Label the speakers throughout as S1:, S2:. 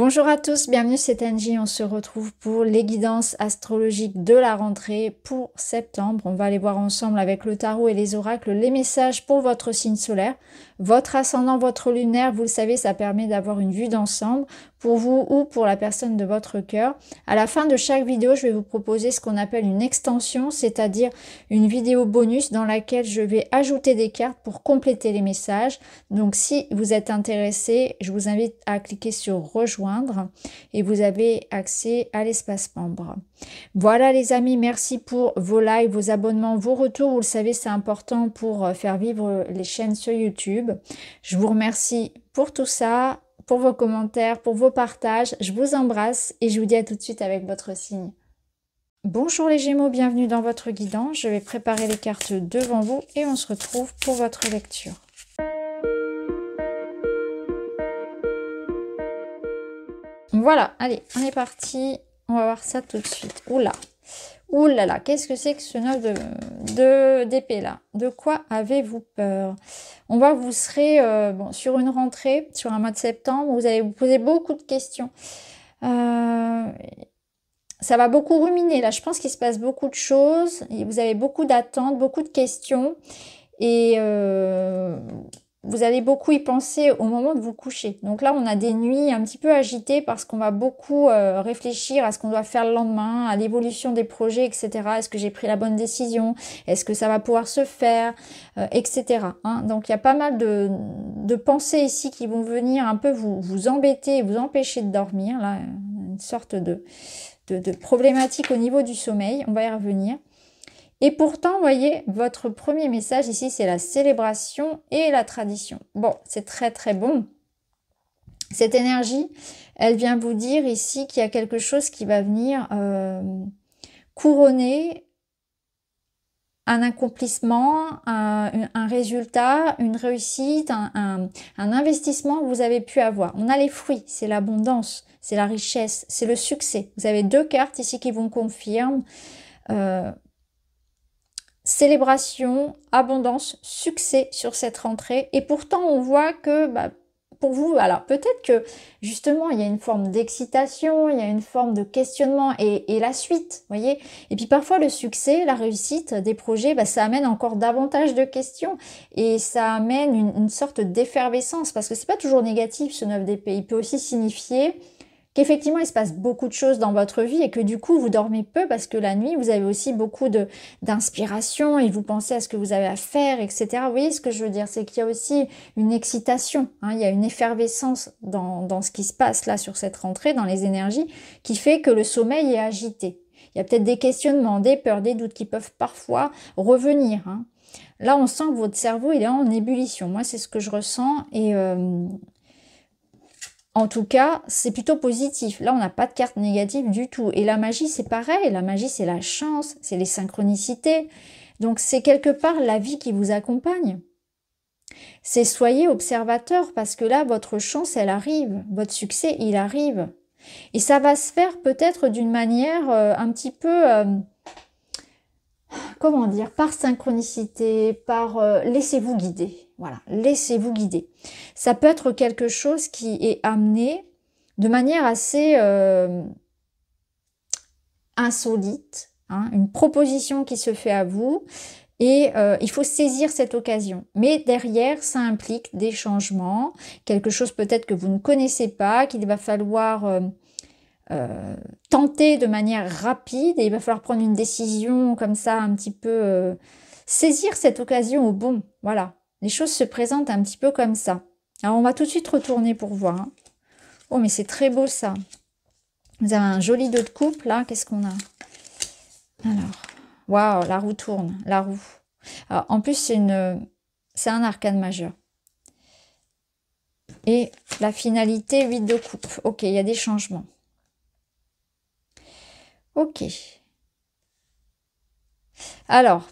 S1: Bonjour à tous, bienvenue, c'est Angie. On se retrouve pour les guidances astrologiques de la rentrée pour septembre. On va aller voir ensemble avec le tarot et les oracles les messages pour votre signe solaire, votre ascendant, votre lunaire. Vous le savez, ça permet d'avoir une vue d'ensemble pour vous ou pour la personne de votre cœur. À la fin de chaque vidéo, je vais vous proposer ce qu'on appelle une extension, c'est-à-dire une vidéo bonus dans laquelle je vais ajouter des cartes pour compléter les messages. Donc si vous êtes intéressé, je vous invite à cliquer sur rejoindre et vous avez accès à l'espace membre. Voilà les amis, merci pour vos likes, vos abonnements, vos retours. Vous le savez, c'est important pour euh, faire vivre les chaînes sur YouTube. Je vous remercie pour tout ça pour vos commentaires, pour vos partages. Je vous embrasse et je vous dis à tout de suite avec votre signe. Bonjour les Gémeaux, bienvenue dans votre guidon. Je vais préparer les cartes devant vous et on se retrouve pour votre lecture. Voilà, allez, on est parti. On va voir ça tout de suite. Oula Ouh là là, qu'est-ce que c'est que ce noeud de d'épée là De quoi avez-vous peur On voit que vous serez euh, bon, sur une rentrée, sur un mois de septembre, vous allez vous poser beaucoup de questions. Euh, ça va beaucoup ruminer. Là, je pense qu'il se passe beaucoup de choses. vous avez beaucoup d'attentes, beaucoup de questions. Et euh, vous allez beaucoup y penser au moment de vous coucher. Donc là, on a des nuits un petit peu agitées parce qu'on va beaucoup euh, réfléchir à ce qu'on doit faire le lendemain, à l'évolution des projets, etc. Est-ce que j'ai pris la bonne décision Est-ce que ça va pouvoir se faire euh, Etc. Hein. Donc il y a pas mal de, pensées ici qui vont venir un peu vous, vous embêter, vous empêcher de dormir. Là, une sorte de, de, de problématique au niveau du sommeil. On va y revenir. Et pourtant, voyez, votre premier message ici, c'est la célébration et la tradition. Bon, c'est très très bon. Cette énergie, elle vient vous dire ici qu'il y a quelque chose qui va venir euh, couronner un accomplissement, un, résultat, une réussite, un, investissement que vous avez pu avoir. On a les fruits, c'est l'abondance, c'est la richesse, c'est le succès. Vous avez deux cartes ici qui vous confirment euh, célébration, abondance, succès sur cette rentrée. Et pourtant, on voit que bah, pour vous, alors peut-être que justement, il y a une forme d'excitation, il y a une forme de questionnement et, et la suite, voyez. Et puis parfois, le succès, la réussite des projets, bah, ça amène encore davantage de questions et ça amène une, une sorte d'effervescence parce que c'est pas toujours négatif ce 9 d'épée. Il peut aussi signifier Effectivement, il se passe beaucoup de choses dans votre vie et que du coup vous dormez peu parce que la nuit vous avez aussi beaucoup de d'inspiration et vous pensez à ce que vous avez à faire, etc. Vous voyez ce que je veux dire, c'est qu'il y a aussi une excitation, hein. il y a une effervescence dans, ce qui se passe là sur cette rentrée, dans les énergies, qui fait que le sommeil est agité. Il y a peut-être des questionnements, des peurs, des doutes qui peuvent parfois revenir. Hein. Là, on sent que votre cerveau, il est en ébullition. Moi, c'est ce que je ressens. Et euh, en tout cas, c'est plutôt positif. Là, on n'a pas de carte négative du tout. Et la magie, c'est pareil. La magie, c'est la chance, c'est les synchronicités. Donc, c'est quelque part la vie qui vous accompagne. C'est soyez observateur parce que là, votre chance, elle arrive. Votre succès, il arrive. Et ça va se faire peut-être d'une manière euh, un petit peu... Euh, comment dire, par synchronicité, par euh, laissez-vous guider. Voilà, laissez-vous guider. Ça peut être quelque chose qui est amené de manière assez euh, insolite, hein, une proposition qui se fait à vous, et euh, il faut saisir cette occasion. Mais derrière, ça implique des changements, quelque chose peut-être que vous ne connaissez pas, qu'il va falloir euh, tenter de manière rapide et il va falloir prendre une décision comme ça, un petit peu euh, saisir cette occasion au bon. Voilà, les choses se présentent un petit peu comme ça. Alors on va tout de suite retourner pour voir. Hein. Oh mais c'est très beau ça. Vous avez un joli dos de coupe là. Qu'est-ce qu'on a Alors, waouh, la roue tourne, la roue. Ah, en plus c'est une, c'est un arcane majeur. Et la finalité 8 de coupe. Ok, il y a des changements. Ok. Alors,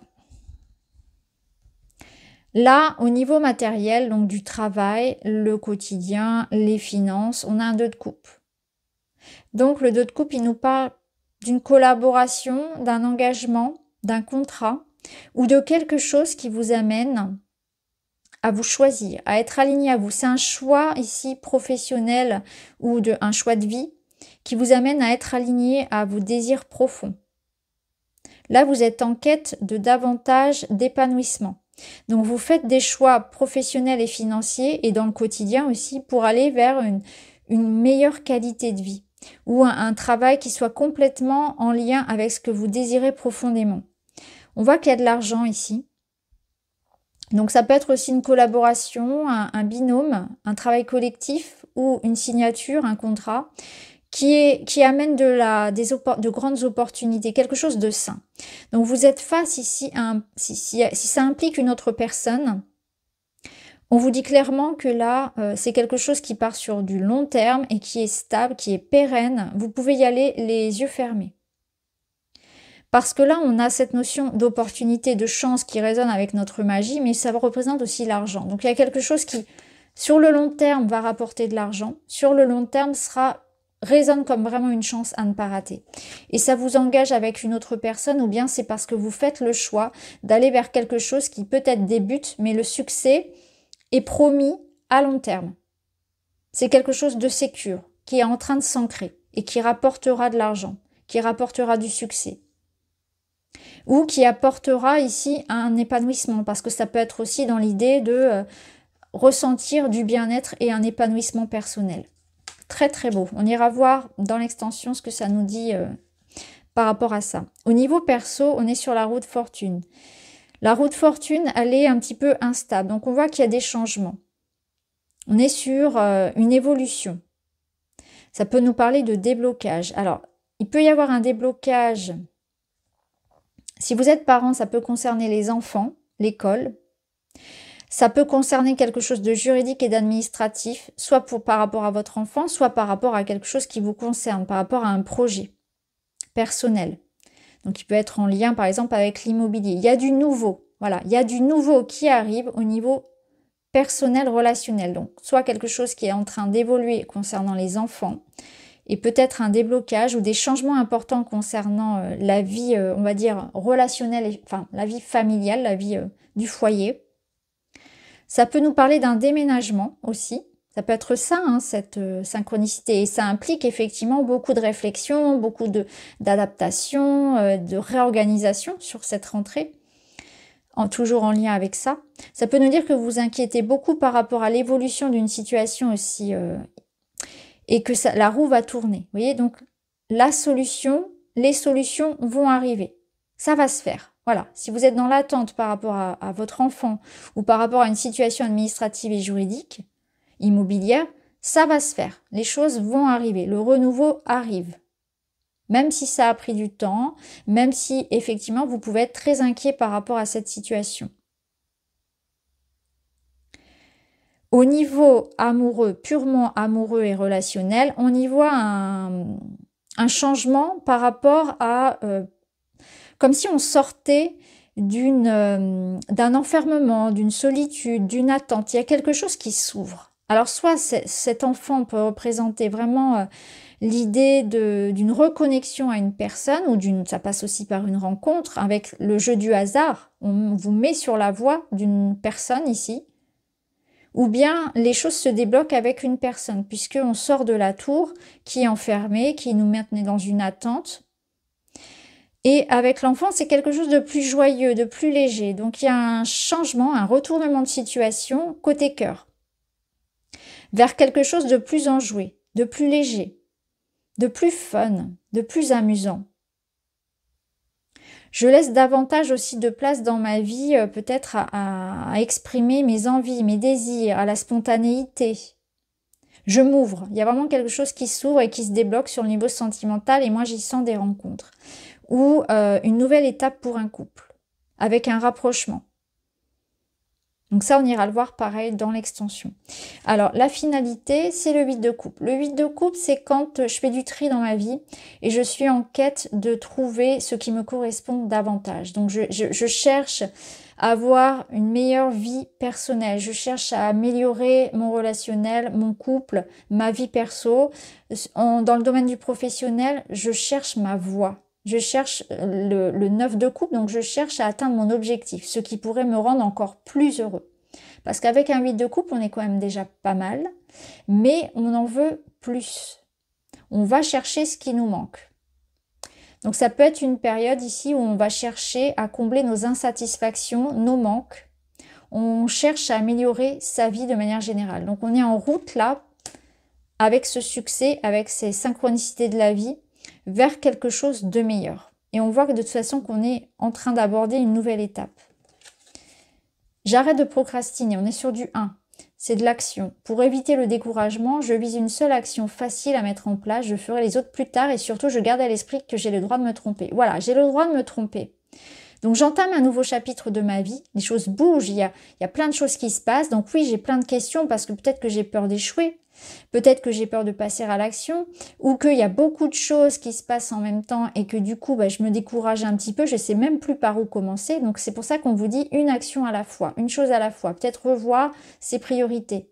S1: Là, au niveau matériel, donc du travail, le quotidien, les finances, on a un 2 de coupe. Donc le dos de coupe, il nous parle d'une collaboration, d'un engagement, d'un contrat ou de quelque chose qui vous amène à vous choisir, à être aligné à vous. C'est un choix ici professionnel ou de, un choix de vie qui vous amène à être aligné à vos désirs profonds. Là, vous êtes en quête de davantage d'épanouissement. Donc, vous faites des choix professionnels et financiers et dans le quotidien aussi pour aller vers une, meilleure qualité de vie ou un, travail qui soit complètement en lien avec ce que vous désirez profondément. On voit qu'il y a de l'argent ici, donc ça peut être aussi une collaboration, un, binôme, un travail collectif ou une signature, un contrat qui, est, qui amène de, la, des de grandes opportunités, quelque chose de sain. Donc vous êtes face ici à un, si, si, si ça implique une autre personne, on vous dit clairement que là, euh, c'est quelque chose qui part sur du long terme et qui est stable, qui est pérenne. Vous pouvez y aller les yeux fermés. Parce que là, on a cette notion d'opportunité, de chance qui résonne avec notre magie, mais ça représente aussi l'argent. Donc il y a quelque chose qui, sur le long terme, va rapporter de l'argent, sur le long terme, sera résonne comme vraiment une chance à ne pas rater. Et ça vous engage avec une autre personne ou bien c'est parce que vous faites le choix d'aller vers quelque chose qui peut-être débute, mais le succès est promis à long terme. C'est quelque chose de sécure, qui est en train de s'ancrer et qui rapportera de l'argent, qui rapportera du succès ou qui apportera ici un épanouissement, parce que ça peut être aussi dans l'idée de euh, ressentir du bien-être et un épanouissement personnel. Très très beau. On ira voir dans l'extension ce que ça nous dit euh, par rapport à ça. Au niveau perso, on est sur la route fortune. La route fortune, elle est un petit peu instable. Donc on voit qu'il y a des changements. On est sur euh, une évolution. Ça peut nous parler de déblocage. Alors, il peut y avoir un déblocage. Si vous êtes parent, ça peut concerner les enfants, l'école. Ça peut concerner quelque chose de juridique et d'administratif, soit pour, par rapport à votre enfant, soit par rapport à quelque chose qui vous concerne, par rapport à un projet personnel. Donc il peut être en lien par exemple avec l'immobilier. Il y a du nouveau, voilà, il y a du nouveau qui arrive au niveau personnel, relationnel. Donc soit quelque chose qui est en train d'évoluer concernant les enfants, et peut-être un déblocage ou des changements importants concernant euh, la vie, euh, on va dire, relationnelle, enfin la vie familiale, la vie euh, du foyer. Ça peut nous parler d'un déménagement aussi. Ça peut être ça, hein, cette euh, synchronicité. Et ça implique effectivement beaucoup de réflexion, beaucoup d'adaptation, euh, de, réorganisation sur cette rentrée. En, toujours en lien avec ça. Ça peut nous dire que vous inquiétez beaucoup par rapport à l'évolution d'une situation aussi euh, et que la roue va tourner. Vous voyez, donc la solution, les solutions vont arriver. Ça va se faire. Voilà, si vous êtes dans l'attente par rapport à, votre enfant ou par rapport à une situation administrative et juridique, immobilière, ça va se faire. Les choses vont arriver. Le renouveau arrive. Même si ça a pris du temps, même si effectivement vous pouvez être très inquiet par rapport à cette situation. Au niveau amoureux, purement amoureux et relationnel, on y voit un, changement par rapport à euh, comme si on sortait d'une, euh, d'un enfermement, d'une solitude, d'une attente. Il y a quelque chose qui s'ouvre. Alors soit cet enfant peut représenter vraiment euh, l'idée d'une reconnexion à une personne ou d'une, ça passe aussi par une rencontre avec le jeu du hasard. On vous met sur la voie d'une personne ici. Ou bien les choses se débloquent avec une personne on sort de la tour qui est enfermée, qui nous maintenait dans une attente et avec l'enfant, c'est quelque chose de plus joyeux, de plus léger. Donc il y a un changement, un retournement de situation côté cœur, vers quelque chose de plus enjoué, de plus léger, de plus fun, de plus amusant. Je laisse davantage aussi de place dans ma vie euh, peut-être à, exprimer mes envies, mes désirs, à la spontanéité, je m'ouvre. Il y a vraiment quelque chose qui s'ouvre et qui se débloque sur le niveau sentimental et moi j'y sens des rencontres ou euh, une nouvelle étape pour un couple, avec un rapprochement. Donc ça, on ira le voir pareil dans l'extension. Alors, la finalité, c'est le 8 de couple. Le 8 de couple, c'est quand euh, je fais du tri dans ma vie et je suis en quête de trouver ce qui me correspond davantage. Donc, je, je, cherche à avoir une meilleure vie personnelle. Je cherche à améliorer mon relationnel, mon couple, ma vie perso. dans le domaine du professionnel, je cherche ma voix je cherche euh, le, neuf 9 de coupe, donc je cherche à atteindre mon objectif, ce qui pourrait me rendre encore plus heureux. Parce qu'avec un 8 de coupe, on est quand même déjà pas mal, mais on en veut plus. On va chercher ce qui nous manque. Donc ça peut être une période ici où on va chercher à combler nos insatisfactions, nos manques. On cherche à améliorer sa vie de manière générale. Donc on est en route là avec ce succès, avec ces synchronicités de la vie vers quelque chose de meilleur. Et on voit que de toute façon qu'on est en train d'aborder une nouvelle étape. J'arrête de procrastiner, on est sur du 1. C'est de l'action. Pour éviter le découragement, je vise une seule action facile à mettre en place, je ferai les autres plus tard et surtout je garde à l'esprit que j'ai le droit de me tromper. Voilà, j'ai le droit de me tromper. Donc j'entame un nouveau chapitre de ma vie, les choses bougent, il y a, il y a plein de choses qui se passent. Donc oui, j'ai plein de questions parce que peut-être que j'ai peur d'échouer, peut-être que j'ai peur de passer à l'action, ou qu'il y a beaucoup de choses qui se passent en même temps et que du coup, bah, je me décourage un petit peu, je sais même plus par où commencer. Donc c'est pour ça qu'on vous dit une action à la fois, une chose à la fois, peut-être revoir ses priorités,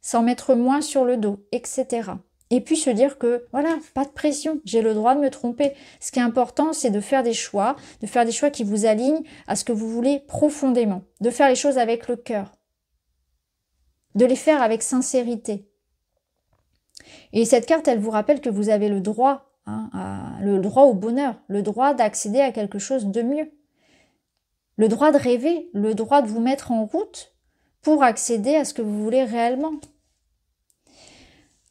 S1: s'en mettre moins sur le dos, etc. Et puis se dire que voilà, pas de pression, j'ai le droit de me tromper. Ce qui est important, c'est de faire des choix, de faire des choix qui vous alignent à ce que vous voulez profondément, de faire les choses avec le cœur, de les faire avec sincérité. Et cette carte, elle vous rappelle que vous avez le droit, hein, le droit au bonheur, le droit d'accéder à quelque chose de mieux, le droit de rêver, le droit de vous mettre en route pour accéder à ce que vous voulez réellement,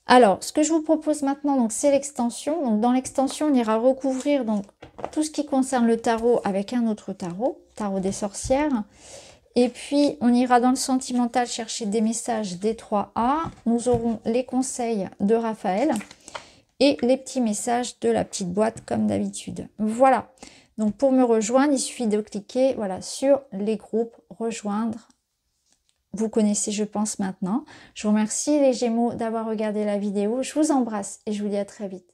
S1: alors, ce que je vous propose maintenant, donc c'est l'extension. Donc, dans l'extension, on ira recouvrir donc tout ce qui concerne le tarot avec un autre tarot, tarot des sorcières. Et puis, on ira dans le sentimental chercher des messages des 3A. Nous aurons les conseils de Raphaël et les petits messages de la petite boîte comme d'habitude. Voilà. Donc, pour me rejoindre, il suffit de cliquer voilà, sur les groupes, rejoindre vous connaissez, je pense, maintenant. Je vous remercie les Gémeaux d'avoir regardé la vidéo. Je vous embrasse et je vous dis à très vite.